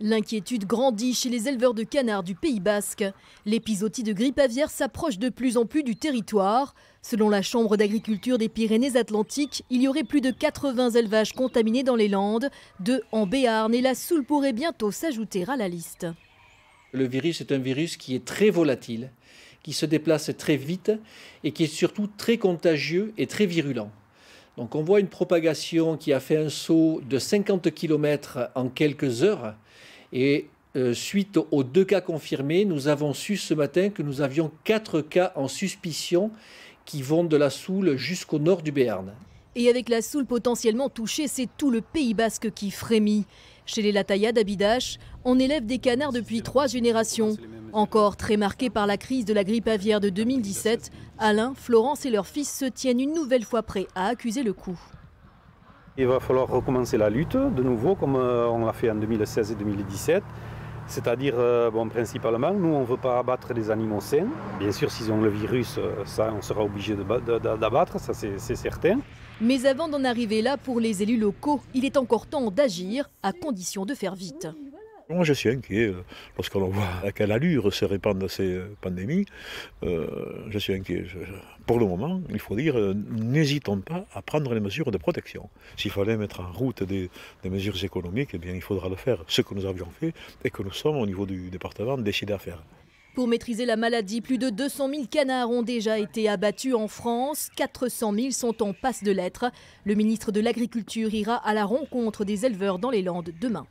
L'inquiétude grandit chez les éleveurs de canards du Pays basque. L'épisodie de grippe aviaire s'approche de plus en plus du territoire. Selon la Chambre d'agriculture des Pyrénées-Atlantiques, il y aurait plus de 80 élevages contaminés dans les Landes, deux en Béarn et la Soule pourrait bientôt s'ajouter à la liste. Le virus est un virus qui est très volatile, qui se déplace très vite et qui est surtout très contagieux et très virulent. Donc on voit une propagation qui a fait un saut de 50 km en quelques heures. Et euh, suite aux deux cas confirmés, nous avons su ce matin que nous avions quatre cas en suspicion qui vont de la Soule jusqu'au nord du Béarn. Et avec la Soule potentiellement touchée, c'est tout le Pays basque qui frémit. Chez les Latayas d'Abidache, on élève des canards depuis trois générations. Encore très marqués par la crise de la grippe aviaire de 2017, Alain, Florence et leur fils se tiennent une nouvelle fois prêts à accuser le coup. Il va falloir recommencer la lutte de nouveau comme euh, on l'a fait en 2016 et 2017. C'est-à-dire, euh, principalement, nous, on ne veut pas abattre des animaux sains. Bien sûr, s'ils ont le virus, euh, ça, on sera obligé d'abattre, ça c'est certain. Mais avant d'en arriver là, pour les élus locaux, il est encore temps d'agir, à condition de faire vite. Moi, je suis inquiet euh, lorsqu'on voit à quelle allure se répandent ces pandémies. Euh, je suis inquiet. Pour le moment, il faut dire, euh, n'hésitons pas à prendre les mesures de protection. S'il fallait mettre en route des, mesures économiques, eh bien, il faudra le faire, ce que nous avions fait et que nous sommes, au niveau du département, décidés à faire. Pour maîtriser la maladie, plus de 200 000 canards ont déjà été abattus en France. 400 000 sont en passe de lettres. Le ministre de l'Agriculture ira à la rencontre des éleveurs dans les Landes demain.